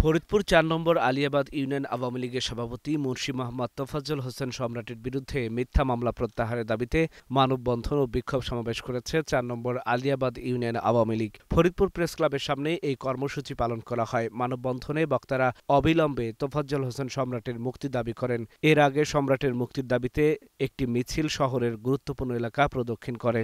ফরিদপুর চার নম্বর আলিয়াবাদ ইউনিয়ন আওয়ামী লীগের সভাপতি মুন্সি মোহাম্মদ তোফাজ্জল হোসেন সম্রাটের বিরুদ্ধে মিথ্যা মামলা প্রত্যাহারের দাবিতে মানববন্ধন ও বিক্ষোভ সমাবেশ করেছে চার নম্বর আলিয়াবাদ ইউনিয়ন আওয়ামী লীগ ফরিদপুর প্রেস ক্লাবের সামনে এই কর্মসূচি পালন করা হয় মানববন্ধনে বক্তারা অবিলম্বে তোফাজ্জল হোসেন সম্রাটের মুক্তি দাবি করেন এর আগে সম্রাটের মুক্তির দাবিতে একটি মিছিল শহরের গুরুত্বপূর্ণ এলাকা প্রদক্ষিণ করে